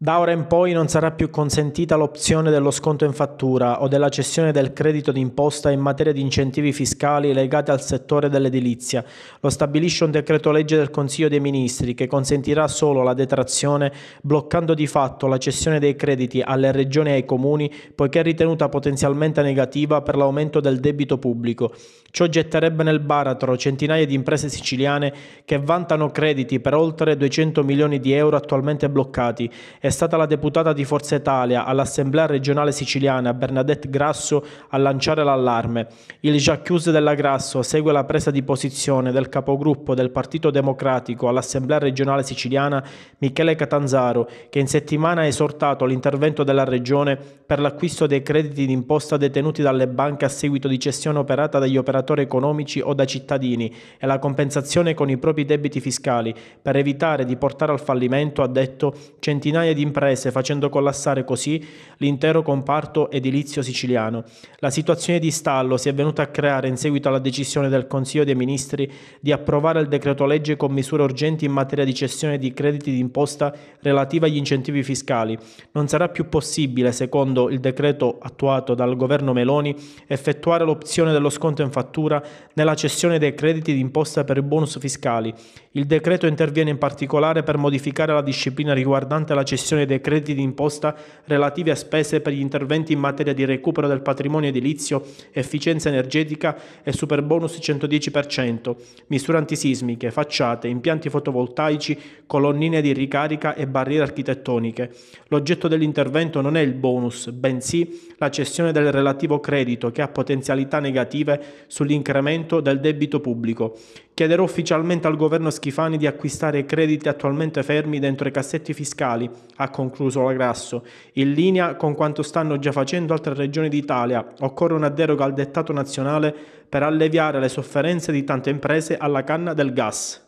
Da ora in poi non sarà più consentita l'opzione dello sconto in fattura o della cessione del credito d'imposta in materia di incentivi fiscali legati al settore dell'edilizia. Lo stabilisce un decreto legge del Consiglio dei Ministri che consentirà solo la detrazione bloccando di fatto la cessione dei crediti alle regioni e ai comuni poiché è ritenuta potenzialmente negativa per l'aumento del debito pubblico. Ciò getterebbe nel baratro centinaia di imprese siciliane che vantano crediti per oltre 200 milioni di euro attualmente bloccati e è stata la deputata di Forza Italia all'Assemblea regionale siciliana Bernadette Grasso a lanciare l'allarme. Il jacuzzi della Grasso segue la presa di posizione del capogruppo del Partito Democratico all'Assemblea regionale siciliana Michele Catanzaro, che in settimana ha esortato l'intervento della Regione per l'acquisto dei crediti d'imposta detenuti dalle banche a seguito di cessione operata dagli operatori economici o da cittadini e la compensazione con i propri debiti fiscali per evitare di portare al fallimento, ha detto, centinaia di di imprese, facendo collassare così l'intero comparto edilizio siciliano. La situazione di stallo si è venuta a creare in seguito alla decisione del Consiglio dei Ministri di approvare il decreto legge con misure urgenti in materia di cessione di crediti d'imposta relativa agli incentivi fiscali. Non sarà più possibile, secondo il decreto attuato dal governo Meloni, effettuare l'opzione dello sconto in fattura nella cessione dei crediti d'imposta per i bonus fiscali. Il decreto interviene in particolare per modificare la disciplina riguardante la cessione concessione dei crediti d'imposta relativi a spese per gli interventi in materia di recupero del patrimonio edilizio, efficienza energetica e superbonus 110%, misure antisismiche, facciate, impianti fotovoltaici, colonnine di ricarica e barriere architettoniche. L'oggetto dell'intervento non è il bonus, bensì la cessione del relativo credito che ha potenzialità negative sull'incremento del debito pubblico. Chiederò ufficialmente al governo Schifani di acquistare i crediti attualmente fermi dentro i cassetti fiscali, ha concluso la Grasso, in linea con quanto stanno già facendo altre regioni d'Italia. Occorre una deroga al dettato nazionale per alleviare le sofferenze di tante imprese alla canna del gas.